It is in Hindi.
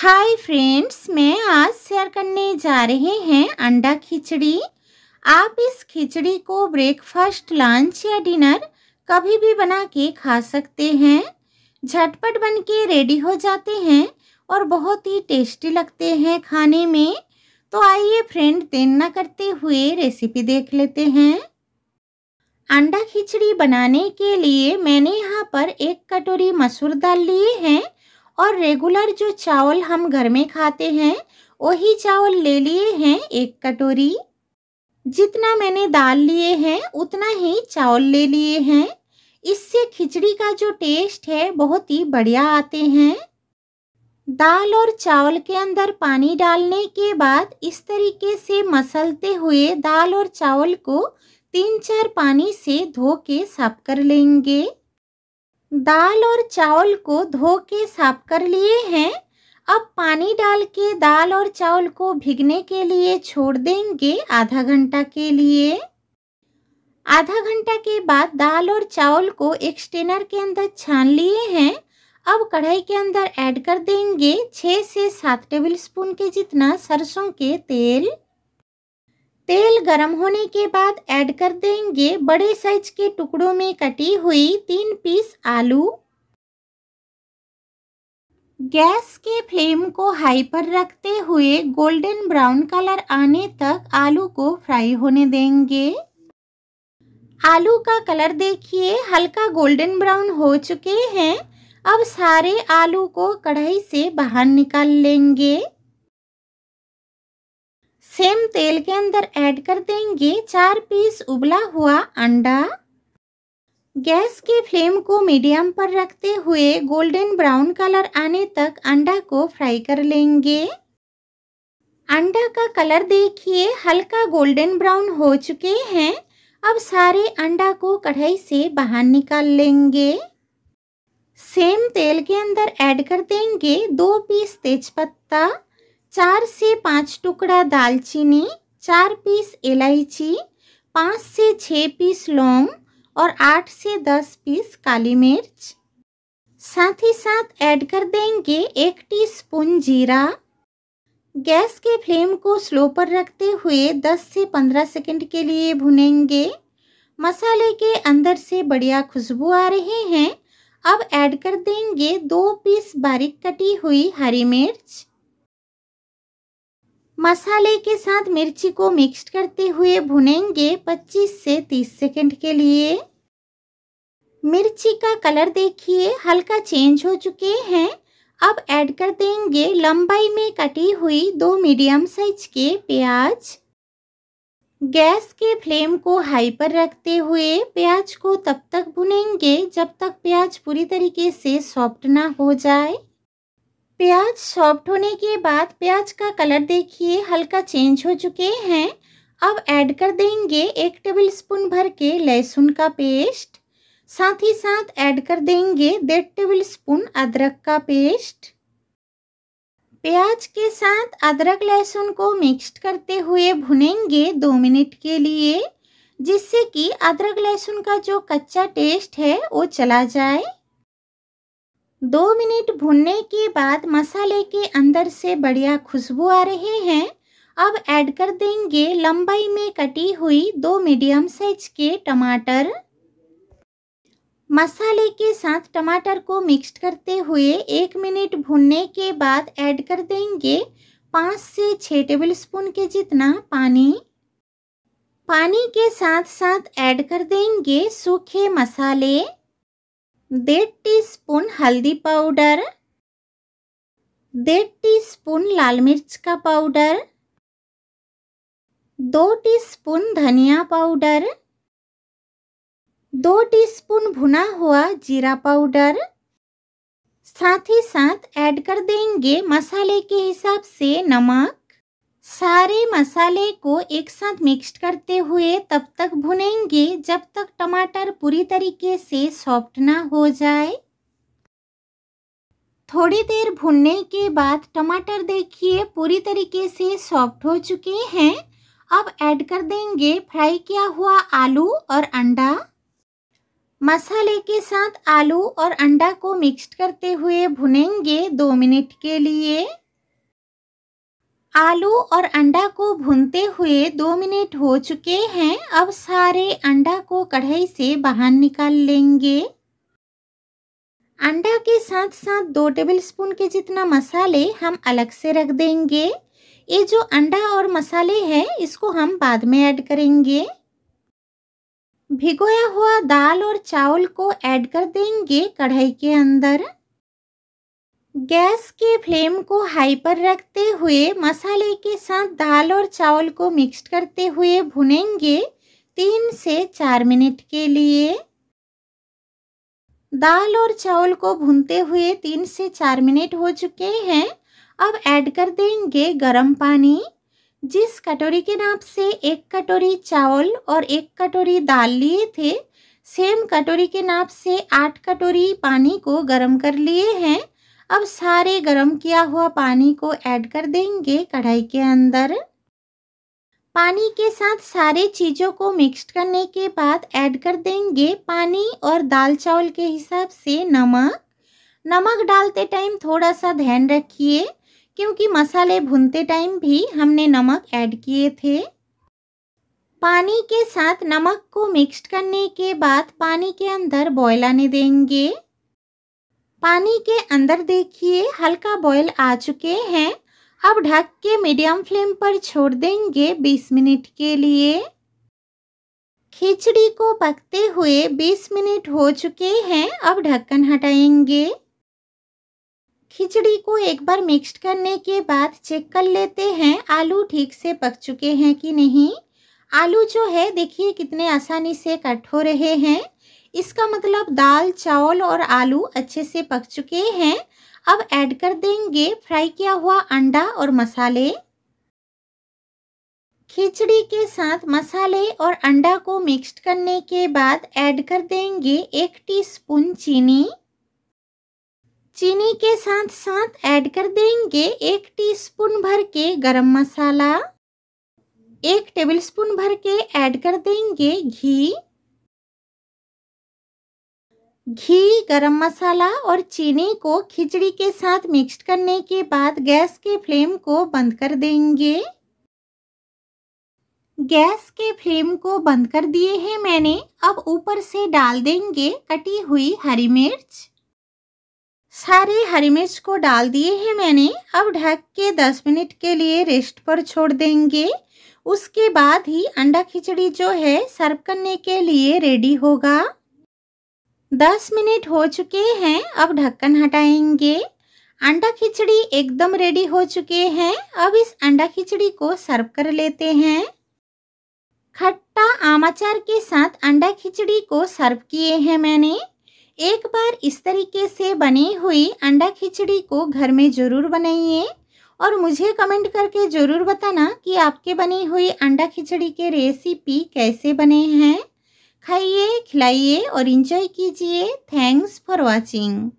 हाय फ्रेंड्स मैं आज शेयर करने जा रहे हैं अंडा खिचड़ी आप इस खिचड़ी को ब्रेकफास्ट लंच या डिनर कभी भी बना के खा सकते हैं झटपट बन के रेडी हो जाते हैं और बहुत ही टेस्टी लगते हैं खाने में तो आइए फ्रेंड देर ना करते हुए रेसिपी देख लेते हैं अंडा खिचड़ी बनाने के लिए मैंने यहाँ पर एक कटोरी मसूर दाल लिए हैं और रेगुलर जो चावल हम घर में खाते हैं वही चावल ले लिए हैं एक कटोरी जितना मैंने दाल लिए हैं उतना ही चावल ले लिए हैं इससे खिचड़ी का जो टेस्ट है बहुत ही बढ़िया आते हैं दाल और चावल के अंदर पानी डालने के बाद इस तरीके से मसलते हुए दाल और चावल को तीन चार पानी से धो के साफ कर लेंगे दाल और चावल को धो के साफ कर लिए हैं अब पानी डाल के दाल और चावल को भिगने के लिए छोड़ देंगे आधा घंटा के लिए आधा घंटा के बाद दाल और चावल को एक स्टेनर के अंदर छान लिए हैं अब कढ़ाई के अंदर ऐड कर देंगे छः से सात टेबल स्पून के जितना सरसों के तेल तेल गरम होने के बाद ऐड कर देंगे बड़े साइज के टुकड़ों में कटी हुई तीन पीस आलू गैस के फ्लेम को हाई पर रखते हुए गोल्डन ब्राउन कलर आने तक आलू को फ्राई होने देंगे आलू का कलर देखिए हल्का गोल्डन ब्राउन हो चुके हैं अब सारे आलू को कढ़ाई से बाहर निकाल लेंगे सेम तेल के अंदर ऐड कर देंगे चार पीस उबला हुआ अंडा गैस के फ्लेम को मीडियम पर रखते हुए गोल्डन ब्राउन कलर आने तक अंडा को फ्राई कर लेंगे अंडा का कलर देखिए हल्का गोल्डन ब्राउन हो चुके हैं अब सारे अंडा को कढ़ाई से बाहर निकाल लेंगे सेम तेल के अंदर ऐड कर देंगे दो पीस तेजपत्ता पत्ता चार से पाँच टुकड़ा दालचीनी चार पीस इलायची पाँच से छः पीस लौंग और आठ से दस पीस काली मिर्च साथ ही साथ ऐड कर देंगे एक टीस्पून जीरा गैस के फ्लेम को स्लो पर रखते हुए 10 से 15 सेकंड के लिए भुनेंगे मसाले के अंदर से बढ़िया खुशबू आ रहे हैं अब ऐड कर देंगे दो पीस बारीक कटी हुई हरी मिर्च मसाले के साथ मिर्ची को मिक्स करते हुए भुनेंगे 25 से 30 सेकंड के लिए मिर्ची का कलर देखिए हल्का चेंज हो चुके हैं अब ऐड कर देंगे लंबाई में कटी हुई दो मीडियम साइज के प्याज गैस के फ्लेम को हाई पर रखते हुए प्याज को तब तक भुनेंगे जब तक प्याज पूरी तरीके से सॉफ्ट ना हो जाए प्याज सॉफ्ट होने के बाद प्याज का कलर देखिए हल्का चेंज हो चुके हैं अब ऐड कर देंगे एक टेबल स्पून भर के लहसुन का पेस्ट साथ ही साथ ऐड कर देंगे डेढ़ टेबल स्पून अदरक का पेस्ट प्याज के साथ अदरक लहसुन को मिक्सड करते हुए भुनेंगे दो मिनट के लिए जिससे कि अदरक लहसुन का जो कच्चा टेस्ट है वो चला जाए दो मिनट भुनने के बाद मसाले के अंदर से बढ़िया खुशबू आ रहे हैं अब ऐड कर देंगे लंबाई में कटी हुई दो मीडियम साइज के टमाटर मसाले के साथ टमाटर को मिक्स करते हुए एक मिनट भुनने के बाद ऐड कर देंगे पाँच से छः टेबल स्पून के जितना पानी पानी के साथ साथ ऐड कर देंगे सूखे मसाले डेढ़ टी स्पून हल्दी पाउडर डेढ़ टी स्पून लाल मिर्च का पाउडर दो टी स्पून धनिया पाउडर दो टीस्पून भुना हुआ जीरा पाउडर साथ ही साथ ऐड कर देंगे मसाले के हिसाब से नमक सारे मसाले को एक साथ मिक्स करते हुए तब तक भुनेंगे जब तक टमाटर पूरी तरीके से सॉफ्ट ना हो जाए थोड़ी देर भुनने के बाद टमाटर देखिए पूरी तरीके से सॉफ्ट हो चुके हैं अब ऐड कर देंगे फ्राई किया हुआ आलू और अंडा मसाले के साथ आलू और अंडा को मिक्स करते हुए भुनेंगे दो मिनट के लिए आलू और अंडा को भूनते हुए दो मिनट हो चुके हैं अब सारे अंडा को कढ़ाई से बाहर निकाल लेंगे अंडा के साथ साथ दो टेबल स्पून के जितना मसाले हम अलग से रख देंगे ये जो अंडा और मसाले हैं इसको हम बाद में ऐड करेंगे भिगोया हुआ दाल और चावल को ऐड कर देंगे कढ़ाई के अंदर गैस के फ्लेम को हाई पर रखते हुए मसाले के साथ दाल और चावल को मिक्स करते हुए भुनेंगे तीन से चार मिनट के लिए दाल और चावल को भूनते हुए तीन से चार मिनट हो चुके हैं अब ऐड कर देंगे गरम पानी जिस कटोरी के नाप से एक कटोरी चावल और एक कटोरी दाल लिए थे सेम कटोरी के नाप से आठ कटोरी पानी को गरम कर लिए हैं अब सारे गरम किया हुआ पानी को ऐड कर देंगे कढ़ाई के अंदर पानी के साथ सारे चीज़ों को मिक्स करने के बाद ऐड कर देंगे पानी और दाल चावल के हिसाब से नमक नमक डालते टाइम थोड़ा सा ध्यान रखिए क्योंकि मसाले भुनते टाइम भी हमने नमक ऐड किए थे पानी के साथ नमक को मिक्स करने के बाद पानी के अंदर बॉयल आने देंगे पानी के अंदर देखिए हल्का बॉयल आ चुके हैं अब ढक के मीडियम फ्लेम पर छोड़ देंगे 20 मिनट के लिए खिचड़ी को पकते हुए 20 मिनट हो चुके हैं अब ढक्कन हटाएंगे खिचड़ी को एक बार मिक्स करने के बाद चेक कर लेते हैं आलू ठीक से पक चुके हैं कि नहीं आलू जो है देखिए कितने आसानी से कट हो रहे हैं इसका मतलब दाल चावल और आलू अच्छे से पक चुके हैं अब ऐड कर देंगे फ्राई किया हुआ अंडा और मसाले खिचड़ी के साथ मसाले और अंडा को मिक्स्ड करने के बाद ऐड कर देंगे एक टीस्पून चीनी चीनी के साथ साथ ऐड कर देंगे एक टीस्पून भर के गरम मसाला एक टेबलस्पून भर के ऐड कर देंगे घी घी गरम मसाला और चीनी को खिचड़ी के साथ मिक्स करने के बाद गैस के फ्लेम को बंद कर देंगे गैस के फ्लेम को बंद कर दिए हैं मैंने अब ऊपर से डाल देंगे कटी हुई हरी मिर्च सारी हरी मिर्च को डाल दिए हैं मैंने अब ढक के 10 मिनट के लिए रेस्ट पर छोड़ देंगे उसके बाद ही अंडा खिचड़ी जो है सर्व करने के लिए रेडी होगा दस मिनट हो चुके हैं अब ढक्कन हटाएंगे अंडा खिचड़ी एकदम रेडी हो चुके हैं अब इस अंडा खिचड़ी को सर्व कर लेते हैं खट्टा आमाचार के साथ अंडा खिचड़ी को सर्व किए हैं मैंने एक बार इस तरीके से बनी हुई अंडा खिचड़ी को घर में ज़रूर बनाइए और मुझे कमेंट करके ज़रूर बताना कि आपके बनी हुई अंडा खिचड़ी के रेसिपी कैसे बने हैं खाइए खिलाइए और इन्जॉय कीजिए थैंक्स फॉर वॉचिंग